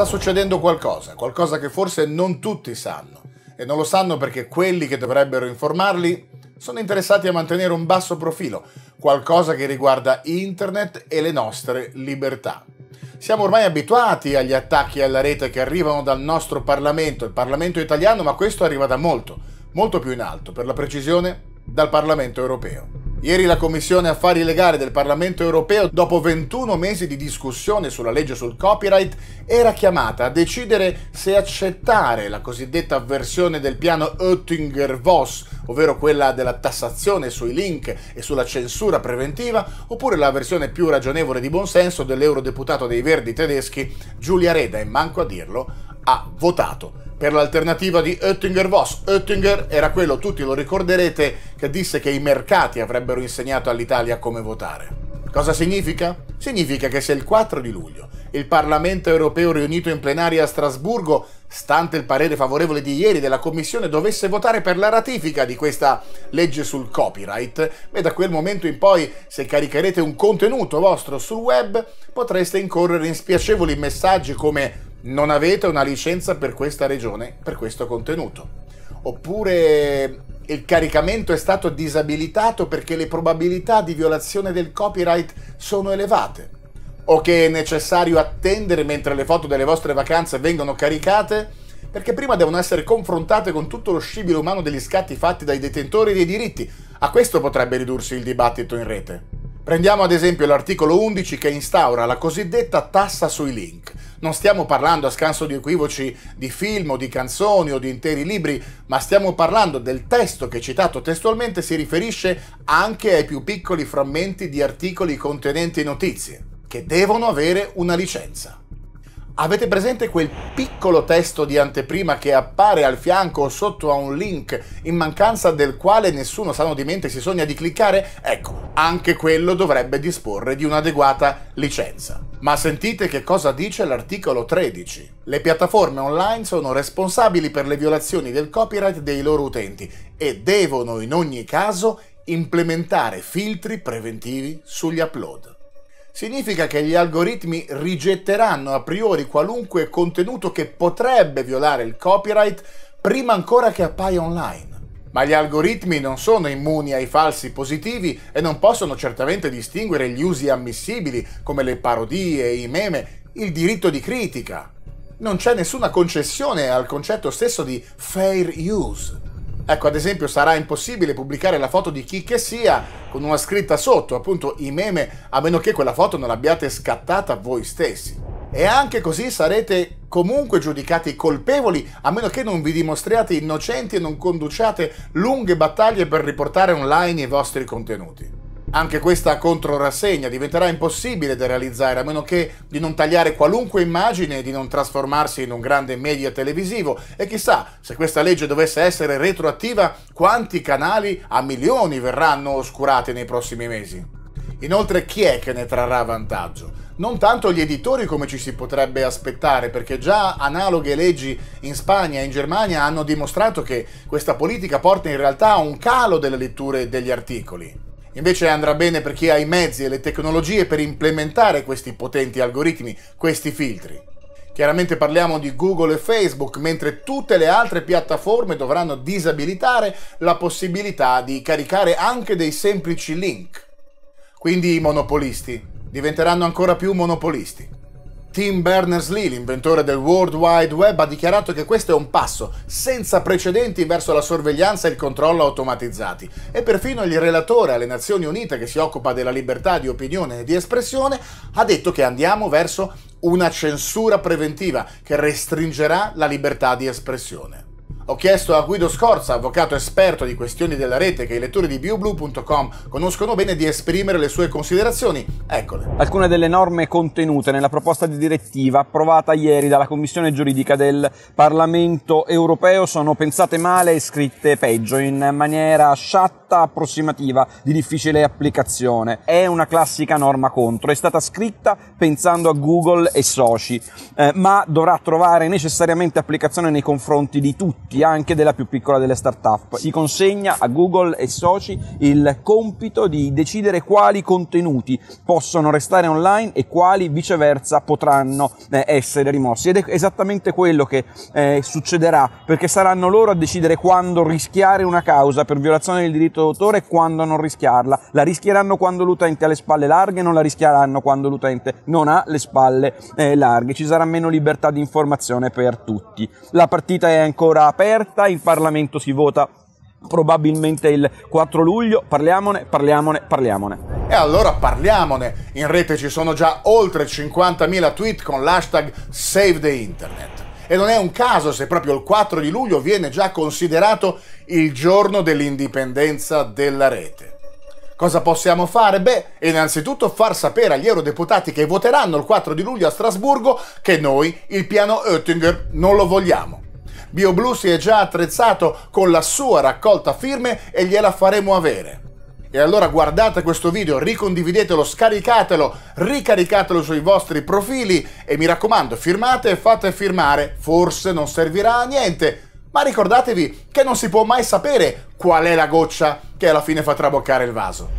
Sta succedendo qualcosa, qualcosa che forse non tutti sanno. E non lo sanno perché quelli che dovrebbero informarli sono interessati a mantenere un basso profilo, qualcosa che riguarda internet e le nostre libertà. Siamo ormai abituati agli attacchi alla rete che arrivano dal nostro Parlamento, il Parlamento italiano, ma questo arriva da molto, molto più in alto, per la precisione dal Parlamento europeo. Ieri la Commissione Affari Legali del Parlamento europeo, dopo 21 mesi di discussione sulla legge sul copyright, era chiamata a decidere se accettare la cosiddetta versione del piano Oettinger-Voss, ovvero quella della tassazione sui link e sulla censura preventiva, oppure la versione più ragionevole di buonsenso dell'eurodeputato dei Verdi tedeschi Giulia Reda, e manco a dirlo, ha votato per l'alternativa di Oettinger-Voss. Oettinger era quello, tutti lo ricorderete, che disse che i mercati avrebbero insegnato all'Italia come votare. Cosa significa? Significa che se il 4 di luglio il Parlamento europeo riunito in plenaria a Strasburgo, stante il parere favorevole di ieri della Commissione, dovesse votare per la ratifica di questa legge sul copyright, beh da quel momento in poi se caricherete un contenuto vostro sul web potreste incorrere in spiacevoli messaggi come non avete una licenza per questa regione, per questo contenuto. Oppure il caricamento è stato disabilitato perché le probabilità di violazione del copyright sono elevate. O che è necessario attendere mentre le foto delle vostre vacanze vengono caricate perché prima devono essere confrontate con tutto lo scibile umano degli scatti fatti dai detentori dei diritti. A questo potrebbe ridursi il dibattito in rete. Prendiamo ad esempio l'articolo 11 che instaura la cosiddetta tassa sui link non stiamo parlando a scanso di equivoci di film o di canzoni o di interi libri, ma stiamo parlando del testo che citato testualmente si riferisce anche ai più piccoli frammenti di articoli contenenti notizie, che devono avere una licenza. Avete presente quel piccolo testo di anteprima che appare al fianco o sotto a un link in mancanza del quale nessuno sano di mente si sogna di cliccare? Ecco, anche quello dovrebbe disporre di un'adeguata licenza. Ma sentite che cosa dice l'articolo 13. Le piattaforme online sono responsabili per le violazioni del copyright dei loro utenti e devono in ogni caso implementare filtri preventivi sugli upload. Significa che gli algoritmi rigetteranno a priori qualunque contenuto che potrebbe violare il copyright prima ancora che appaia online. Ma gli algoritmi non sono immuni ai falsi positivi e non possono certamente distinguere gli usi ammissibili come le parodie, i meme, il diritto di critica. Non c'è nessuna concessione al concetto stesso di fair use. Ecco, ad esempio, sarà impossibile pubblicare la foto di chi che sia con una scritta sotto, appunto i meme, a meno che quella foto non l'abbiate scattata voi stessi. E anche così sarete comunque giudicati colpevoli, a meno che non vi dimostriate innocenti e non conduciate lunghe battaglie per riportare online i vostri contenuti. Anche questa controrassegna diventerà impossibile da realizzare a meno che di non tagliare qualunque immagine e di non trasformarsi in un grande media televisivo e chissà se questa legge dovesse essere retroattiva quanti canali a milioni verranno oscurati nei prossimi mesi. Inoltre chi è che ne trarrà vantaggio? non tanto gli editori come ci si potrebbe aspettare, perché già analoghe leggi in Spagna e in Germania hanno dimostrato che questa politica porta in realtà a un calo delle letture degli articoli. Invece andrà bene per chi ha i mezzi e le tecnologie per implementare questi potenti algoritmi, questi filtri. Chiaramente parliamo di Google e Facebook, mentre tutte le altre piattaforme dovranno disabilitare la possibilità di caricare anche dei semplici link. Quindi i monopolisti, diventeranno ancora più monopolisti. Tim Berners-Lee, l'inventore del World Wide Web, ha dichiarato che questo è un passo senza precedenti verso la sorveglianza e il controllo automatizzati e perfino il relatore alle Nazioni Unite che si occupa della libertà di opinione e di espressione ha detto che andiamo verso una censura preventiva che restringerà la libertà di espressione. Ho chiesto a Guido Scorza, avvocato esperto di questioni della rete che i lettori di bioblu.com conoscono bene, di esprimere le sue considerazioni. Eccole. Alcune delle norme contenute nella proposta di direttiva approvata ieri dalla Commissione giuridica del Parlamento europeo sono pensate male e scritte peggio, in maniera sciatta fatta approssimativa, di difficile applicazione. È una classica norma contro, è stata scritta pensando a Google e soci, eh, ma dovrà trovare necessariamente applicazione nei confronti di tutti, anche della più piccola delle start-up. Si consegna a Google e soci il compito di decidere quali contenuti possono restare online e quali viceversa potranno eh, essere rimossi. Ed è esattamente quello che eh, succederà, perché saranno loro a decidere quando rischiare una causa per violazione del diritto diritto d'autore quando non rischiarla. La rischieranno quando l'utente ha le spalle larghe, non la rischieranno quando l'utente non ha le spalle eh, larghe. Ci sarà meno libertà di informazione per tutti. La partita è ancora aperta, in Parlamento si vota probabilmente il 4 luglio. Parliamone, parliamone, parliamone. E allora parliamone. In rete ci sono già oltre 50.000 tweet con l'hashtag Save the Internet. E non è un caso se proprio il 4 di luglio viene già considerato il giorno dell'indipendenza della rete. Cosa possiamo fare? Beh, innanzitutto far sapere agli eurodeputati che voteranno il 4 di luglio a Strasburgo che noi il piano Oettinger non lo vogliamo. BioBlue si è già attrezzato con la sua raccolta firme e gliela faremo avere. E allora guardate questo video, ricondividetelo, scaricatelo, ricaricatelo sui vostri profili e mi raccomando firmate e fate firmare, forse non servirà a niente, ma ricordatevi che non si può mai sapere qual è la goccia che alla fine fa traboccare il vaso.